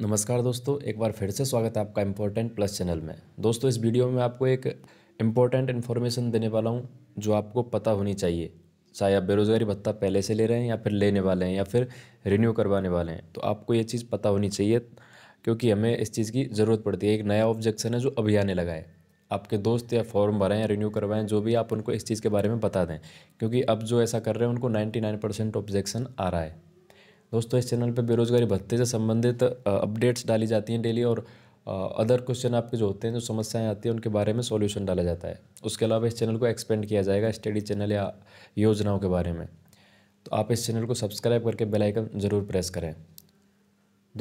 नमस्कार दोस्तों एक बार फिर से स्वागत है आपका इम्पोर्टेंट प्लस चैनल में दोस्तों इस वीडियो में आपको एक इम्पोर्टेंट इन्फॉर्मेशन देने वाला हूँ जो आपको पता होनी चाहिए चाहे आप बेरोज़गारी भत्ता पहले से ले रहे हैं या फिर लेने वाले हैं या फिर रिन्यू करवाने वाले हैं तो आपको ये चीज़ पता होनी चाहिए क्योंकि हमें इस चीज़ की ज़रूरत पड़ती है एक नया ऑब्जेक्शन है जो अभी आने लगा है आपके दोस्त या फॉर्म भरें या रिन्यू करवाएं जो भी आप उनको इस चीज़ के बारे में बता दें क्योंकि अब जो ऐसा कर रहे हैं उनको नाइन्टी परसेंट ऑब्जेक्शन आ रहा है दोस्तों इस चैनल पे बेरोजगारी भत्ते से संबंधित अपडेट्स डाली जाती हैं डेली और अदर क्वेश्चन आपके जो होते हैं जो समस्याएं आती हैं उनके बारे में सॉल्यूशन डाला जाता है उसके अलावा इस चैनल को एक्सपेंड किया जाएगा स्टडी चैनल या योजनाओं के बारे में तो आप इस चैनल को सब्सक्राइब करके बेल आइकन ज़रूर प्रेस करें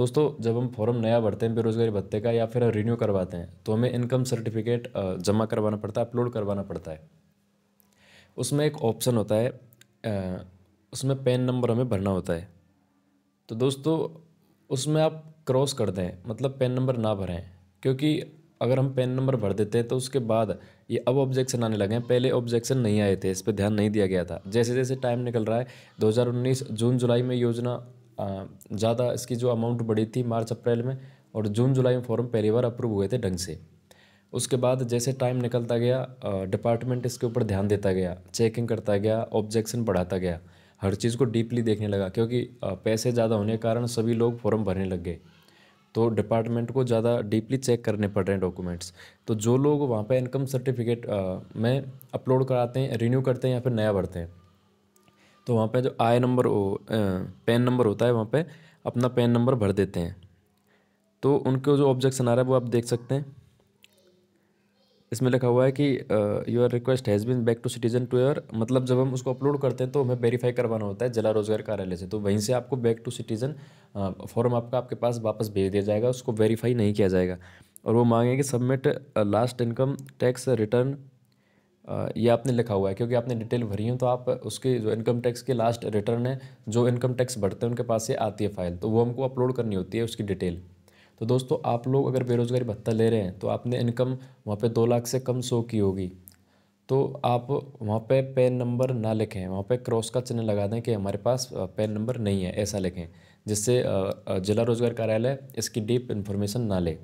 दोस्तों जब हम फॉर्म नया भरते हैं बेरोजगारी भत्ते का या फिर रिन्यू करवाते हैं तो हमें इनकम सर्टिफिकेट जमा करवाना पड़ता है अपलोड करवाना पड़ता है उसमें एक ऑप्शन होता है उसमें पेन नंबर हमें भरना होता है तो दोस्तों उसमें आप क्रॉस कर दें मतलब पेन नंबर ना भरें क्योंकि अगर हम पेन नंबर भर देते हैं तो उसके बाद ये अब ऑब्जेक्शन आने लगे हैं पहले ऑब्जेक्शन नहीं आए थे इस पर ध्यान नहीं दिया गया था जैसे जैसे टाइम निकल रहा है 2019 जून जुलाई में योजना ज़्यादा इसकी जो अमाउंट बढ़ी थी मार्च अप्रैल में और जून जुलाई में फॉर्म पहली बार अप्रूव हुए थे ढंग से उसके बाद जैसे टाइम निकलता गया डिपार्टमेंट इसके ऊपर ध्यान देता गया चेकिंग करता गया ऑब्जेक्शन बढ़ाता गया हर चीज़ को डीपली देखने लगा क्योंकि पैसे ज़्यादा होने के कारण सभी लोग फॉर्म भरने लग गए तो डिपार्टमेंट को ज़्यादा डीपली चेक करने पड़ रहे हैं डॉक्यूमेंट्स तो जो लोग वहाँ पे इनकम सर्टिफिकेट में अपलोड कराते हैं रिन्यू करते हैं या फिर नया भरते हैं तो वहाँ पे जो आई नंबर हो पेन नंबर होता है वहाँ पे अपना पेन नंबर भर देते हैं तो उनके जो ऑब्जेक्शन आ रहा है वो आप देख सकते हैं इसमें लिखा हुआ है कि your request has been back to citizen to your मतलब जब हम उसको अपलोड करते हैं तो हमें वेरीफाई करवाना होता है जिला रोजगार कार्यालय से तो वहीं से आपको बैक टू सिटीजन फॉर्म आपका आपके पास वापस भेज दिया जाएगा उसको वेरीफाई नहीं किया जाएगा और वो मांगेंगे submit last income tax return ये आपने लिखा हुआ है क्योंकि आपने डिटेल भरी है तो आप उसके जो इनकम टैक्स के लास्ट रिटर्न है जो इनकम टैक्स भरते हैं उनके पास से आती है फाइल तो वो हमको अपलोड करनी होती है उसकी डिटेल तो दोस्तों आप लोग अगर बेरोज़गारी भत्ता ले रहे हैं तो आपने इनकम वहाँ पे दो लाख से कम शो की होगी तो आप वहाँ पे पैन नंबर ना लिखें वहाँ पे क्रॉस का चिन्ह लगा दें कि हमारे पास पैन नंबर नहीं है ऐसा लिखें जिससे जिला रोजगार कार्यालय इसकी डीप इन्फॉर्मेशन ना ले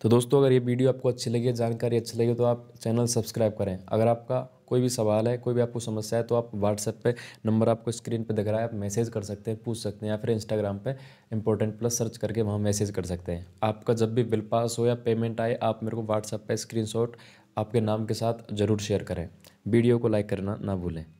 तो दोस्तों अगर ये वीडियो आपको अच्छी लगी जानकारी अच्छी लगी तो आप चैनल सब्सक्राइब करें अगर आपका कोई भी सवाल है कोई भी आपको समस्या है तो आप व्हाट्सएप पे नंबर आपको स्क्रीन पे दिख रहा है आप मैसेज कर सकते हैं पूछ सकते हैं या फिर इंस्टाग्राम पे इंपॉर्टेंट प्लस सर्च करके वहाँ मैसेज कर सकते हैं आपका जब भी बिल पास हो या पेमेंट आए आप मेरे को व्हाट्सएप पर स्क्रीन आपके नाम के साथ ज़रूर शेयर करें वीडियो को लाइक करना ना भूलें